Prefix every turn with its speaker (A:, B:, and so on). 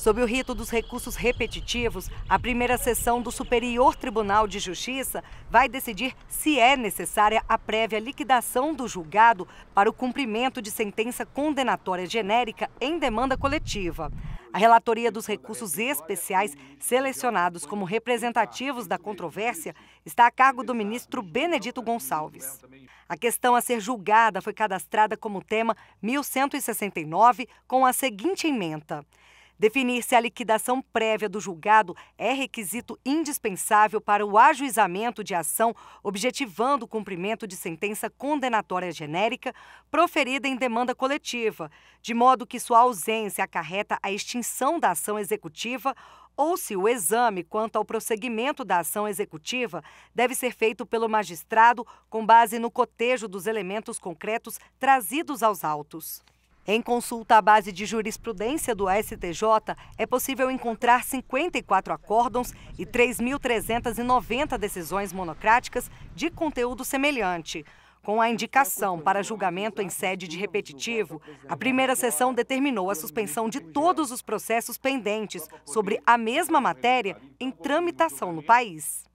A: Sob o rito dos recursos repetitivos, a primeira sessão do Superior Tribunal de Justiça vai decidir se é necessária a prévia liquidação do julgado para o cumprimento de sentença condenatória genérica em demanda coletiva. A relatoria dos recursos especiais selecionados como representativos da controvérsia está a cargo do ministro Benedito Gonçalves. A questão a ser julgada foi cadastrada como tema 1169 com a seguinte emenda: Definir se a liquidação prévia do julgado é requisito indispensável para o ajuizamento de ação objetivando o cumprimento de sentença condenatória genérica proferida em demanda coletiva, de modo que sua ausência acarreta a extinção da ação executiva ou se o exame quanto ao prosseguimento da ação executiva deve ser feito pelo magistrado com base no cotejo dos elementos concretos trazidos aos autos. Em consulta à base de jurisprudência do STJ, é possível encontrar 54 acórdons e 3.390 decisões monocráticas de conteúdo semelhante. Com a indicação para julgamento em sede de repetitivo, a primeira sessão determinou a suspensão de todos os processos pendentes sobre a mesma matéria em tramitação no país.